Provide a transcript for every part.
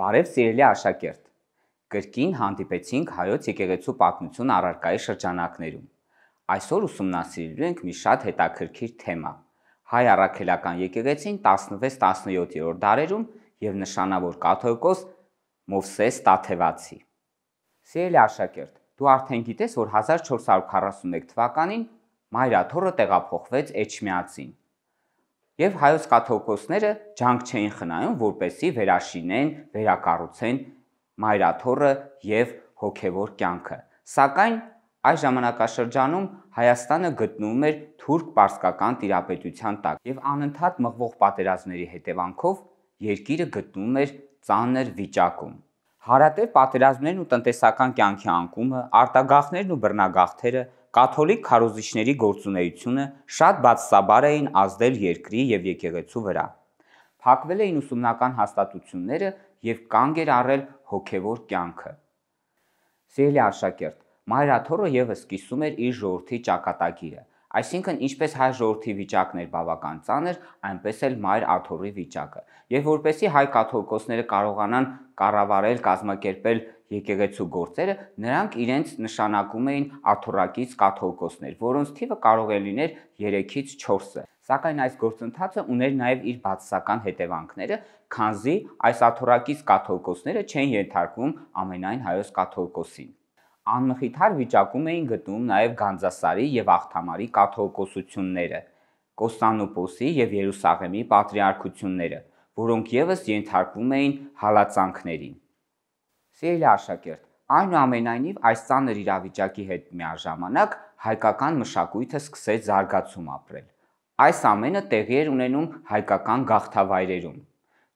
Բարև սիրելի աշակերտ։ Գրքին հանդիպեցինք հայոց եկեղեցու պատմություն առարկայի շրջանակներում։ Այսօր ուսումնասիրելու ենք մի շատ հետաքրքիր թեմա։ Հայ առաքելական եկեղեցին 16-17-րդ դարերում եւ նշանավոր կաթողիկոս Մովսես Տաթևացի։ Սիրելի աշակերտ, դու արդեն գիտես, որ 1441 թվականին Մայրաթորը տեղափոխվեց Էջմիածին եւ հայոց կաթողիկոսները ջանք չէին խնայում, որպեսի վերաշինեն, վերակառուցեն Մայրաթորը եւ հոգեվոր կյանքը։ Սակայն այս ժամանակաշրջանում Հայաստանը գտնվում էր թուրք-պարսկական տիրապետության տակ եւ անընդհատ մղվող պատերազմների հետևանքով երկիրը գտնվում էր ծանր վիճակում։ Հարատև պատերազմներն ու տնտեսական կյանքի անկումը, արտագաղթներն ու բռնագաղթերը Կաթոլիկ քարոզիչների գործունեությունը շատ բացսաբար էին ազդել երկրի եւ եկեղեցու վրա։ Փակվել էին ուսումնական հաստատությունները եւ կանգ էր առել հոգեվոր կյանքը։ Սիրելի արշակերտ, Մայրաթորը եւս սկիսում էր իր ժողովրդի ճակատագիրը, այսինքն ինչպես հայ ժողովրդի վիճակն էր բավական ծանր, այնպես էլ Մայր Աթորի վիճակը։ Եվ որպեսի հայ կաթողիկոսները կարողանան կառավարել, կազմակերպել եկեղեցու գործերը, նրանք իրենց նշանակում էին աթուրակից կաթողիկոսներ, որոնց թիվը կարող է լինել 3-ից 4-ը։ Սակայն այս գործընթացը ուներ նաև իր բացասական հետևանքները, քանզի այս աթորակից կաթողիկոսները չեն ենթարկվում ամենայն հայոց կաթողիկոսին։ Անմխիթար վիճակում էին գտնում նաև Գանձասարի եւ Աղթամարի կաթողիկոսությունները, Կոստանդնուպոսի եւ Երուսաղեմի պատրիարքությունները, որոնք եւս ենթարկվում էին հալածանքներին սիրելի աշակերտ, այնուամենայնիվ այս ցաներ իրավիճակի հետ միաժամանակ հայկական մշակույթը սկսեց զարգացում ապրել։ Այս ամենը տեղի էր ունենում հայկական գաղթավայրերում։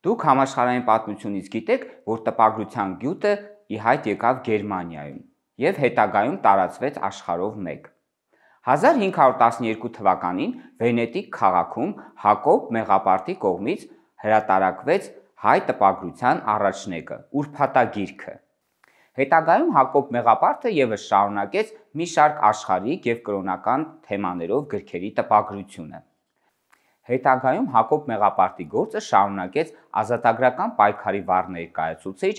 Դուք համաշխարհային պատմությունից գիտեք, որ տպագրության գյուտը ի հայտ եկավ Գերմանիայում եւ հետագայում տարածվեց աշխարհով 1։ 1512 թվականին Վենետիկ քաղաքում Հակոբ Մեղապարտի կողմից հրատարակվեց հայ տպագրության առաջնեկը՝ Ուրփատագիրքը, Հետագայում Հակոբ Մեղապարթը եւս շարունակեց մի շարք աշխարհիկ եւ կրոնական թեմաներով գրքերի տպագրությունը։ Հետագայում Հակոբ Մեղապարտի գործը շարունակեց ազատագրական պայքարի վառ ներկայացուցիչ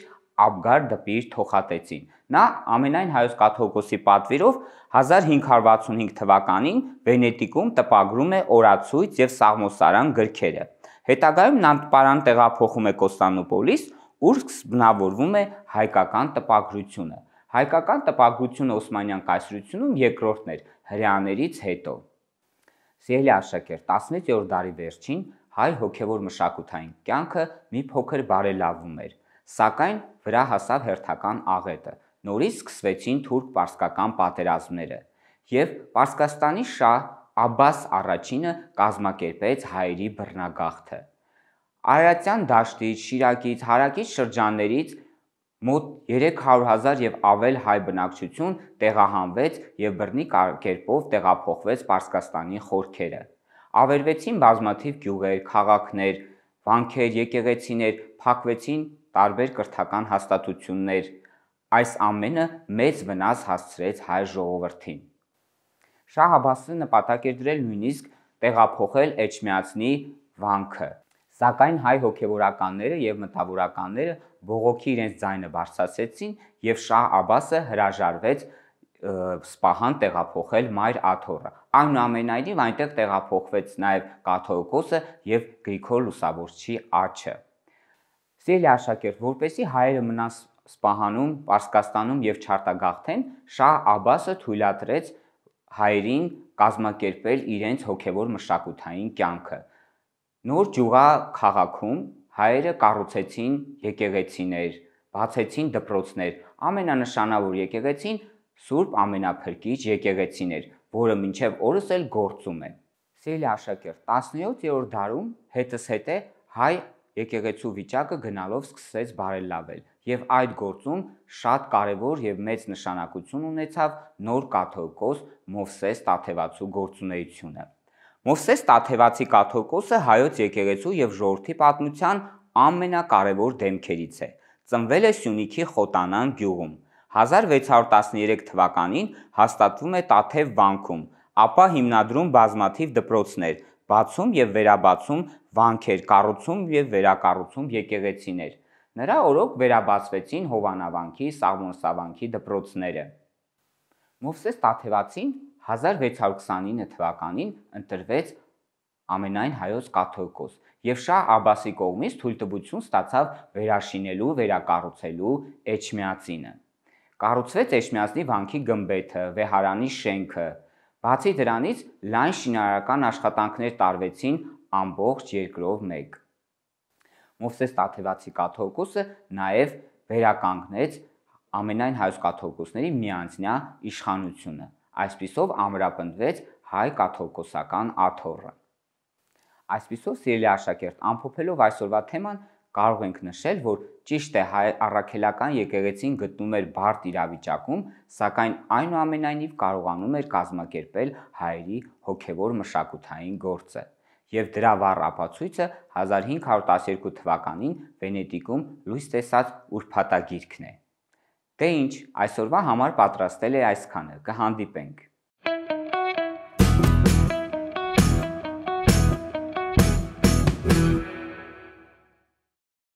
Աբգար դպիր թողատեցին։ Նա ամենայն հայոց կաթողիկոսի պատվիրով 1565 թվականին Վենետիկում տպագրում է օրացույց եւ սաղմոսարան գրքերը։ Հետագայում նա պարան տեղափոխում է Կոստանդնուպոլիս, ուր զբնավորվում է հայկական տպագրությունը։ Հայկական տպագրությունը Օսմանյան կայսրությունում երկրորդն էր հрьяաներից հետո։ Սիրելի աշակերտ, 16-րդ դարի վերջին հայ հոգևոր մշակութային կյանքը մի փոքր բարելավում էր, սակայն վրա հասավ հերթական աղետը։ Նորից սկսվեցին թուրք-պարսկական պատերազմները, եւ Պարսկաստանի շահ Աբբաս առաջինը կազմակերպեց հայերի բռնագաղթը։ Արարատյան դաշտից, Շիրակից, Հարակից շրջաններից մոտ 300.000 եւ ավել հայ բնակչություն տեղահանվեց եւ բռնի կերպով տեղափոխվեց Պարսկաստանի խորքերը։ Ավերվեցին բազմաթիվ գյուղեր, քաղաքներ, վանքեր, եկեղեցիներ, փակվեցին տարբեր կրթական հաստատություններ։ Այս ամենը մեծ վնաս հասցրեց հայ ժողովրդին։ Շահաբասը նպատակ էր դրել նույնիսկ տեղափոխել Էջմիածնի վանքը, Սակայն հայ հոգևորականները եւ մտավորականները բողոքի իրենց ձայնը բարձրացեցին եւ Շահ Աբասը հրաժարվեց սպահան տեղափոխել Մայր Աթորը։ Այնուամենայնիվ այնտեղ տեղափոխվեց նաև Կաթողիկոսը եւ Գրիգոր Լուսավորչի աչը։ Սիրելի աշակերտ, որպեսի հայերը մնան Սպահանում, Պարսկաստանում եւ Չարտագաղթեն, Շահ Աբասը թույլատրեց հայերին կազմակերպել իրենց հոգևոր մշակութային կյանքը։ Նոր Ջուղա քաղաքում հայերը կառուցեցին եկեղեցիներ, բացեցին դպրոցներ։ Ամենանշանավոր եկեղեցին Սուրբ Ամենափրկիչ եկեղեցին էր, որը մինչև օրս էլ գործում է։ Սիրելի աշակերտ, 17-րդ դարում հետս հետ է հայ եկեղեցու վիճակը գնալով սկսեց բարելավել եւ այդ գործում շատ կարեւոր եւ մեծ նշանակություն ունեցավ նոր կաթողիկոս Մովսես Տաթևացու գործունեությունը։ Մովսես Տաթևացի կաթողիկոսը հայոց եկեղեցու եւ ժողովրդի պատմության ամենակարևոր դեմքերից է։ Ծնվել է Սյունիքի Խոտանան գյուղում։ 1613 թվականին հաստատվում է Տաթև վանքում, ապա հիմնադրում բազմաթիվ դպրոցներ, բացում եւ վերաբացում վանքեր, կառուցում եւ վերակառուցում եկեղեցիներ։ Նրա օրոք վերաբացվեցին Հովանավանքի, Սաղմոնսավանքի դպրոցները։ Մովսես Տաթևացին 1629 թվականին ընտրվեց ամենայն հայոց կաթողիկոս եւ Շահ Աբասի կողմից թույլտվություն ստացավ վերաշինելու, վերակառուցելու Էջմիածինը։ Կառուցվեց Էջմիածնի վանքի գմբեթը, վեհարանի շենքը։ Բացի դրանից լայն շինարարական աշխատանքներ տարվեցին ամբողջ երկրով մեկ։ Մովսես Տաթևացի կաթողիկոսը նաև վերականգնեց ամենայն հայոց կաթողիկոսների միանձնյա իշխանությունը Այսպիսով ամրապնդվեց հայ կաթողիկոսական աթոռը։ Այսպիսով սիրելի աշակերտ, ամփոփելով այսօրվա թեման, կարող ենք նշել, որ ճիշտ է հայ առաքելական եկեղեցին գտնում էր բարդ իրավիճակում, սակայն այնուամենայնիվ կարողանում էր կազմակերպել հայերի հոգևոր մշակութային գործը։ Եվ դրա վառ ապացույցը 1512 թվականին Վենետիկում լույս տեսած ուրփատագիրքն է։ Դե ինչ, այսօրվա համար պատրաստել է այսքանը։ Կհանդիպենք։